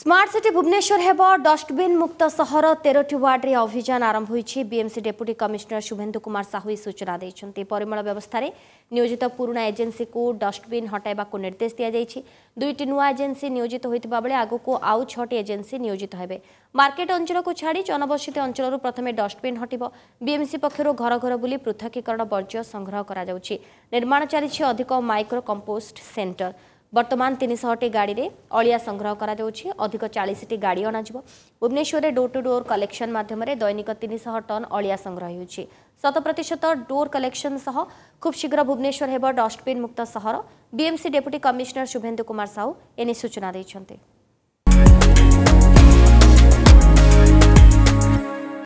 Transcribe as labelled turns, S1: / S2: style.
S1: smart city Bhubaneswar হব dustbin মুক্ত সহর তেরোটি ওয়ার্ডে অভিযান আরম্ভ হয়েছে BMC deputy commissioner Shubhendu Kumar Sahu এই সূচনা দিয়েছেন পরিমল ব্যবস্থায় নিয়োজিত পুরোনা এজেন্সিকু ডষ্টবিন হটাইবাকু নির্দেশ দিয়েছে দুইটি নূয়া এজেন্সি নিয়োজিত হয়ে বেড়ে আগুক আউ ছটি এজেন্সি নিয়োজিত হবে মার্কেট অঞ্চলক ছাড়ি জনবসতি অঞ্চলর প্রথমে ডষ্টবিন হটব বিএমসি পক্ষ ঘর ঘর বুলি পৃথকীকরণ বর্জ্য সংগ্রহ করা নির্মাণ চালছে অধিক মাইক্রো কম্পোস্ট সেন্টর बर्तमान तिन शि गाडी अलियाग्रहाउँछ अधिक चालिस टि गाडी अनज Bhubaneswar door to door collection माध्यमले दैनिक तिन शन अया संग्रहु शत प्रतिशत डोर कलेक्शन सह खूब खुबीघ्र भुवनश्वर डटबिन मुक्त सहर BMC deputy commissioner Shubhendu Kumar Sahu एने साहु एूचना